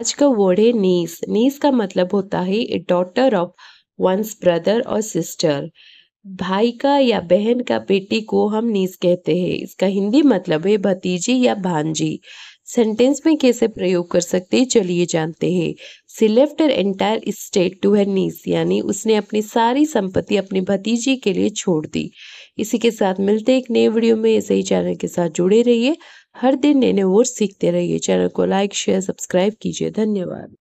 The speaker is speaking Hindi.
आज का वर्ड है नीस नीस का मतलब होता है a daughter of one's brother और सिस्टर भाई का या बहन का बेटी को हम नीस कहते हैं इसका हिंदी मतलब है भतीजी या भांजी सेंटेंस में कैसे प्रयोग कर सकते हैं चलिए जानते हैं she left entire state to her niece यानी उसने अपनी सारी संपत्ति अपने भतीजे के लिए छोड़ दी इसी के साथ मिलते एक नए वीडियो में ऐसे ही चैनल के साथ जुड़े रहिए हर दिन नए नए और सीखते रहिए चैनल को लाइक शेयर सब्सक्राइब कीजिए धन्यवाद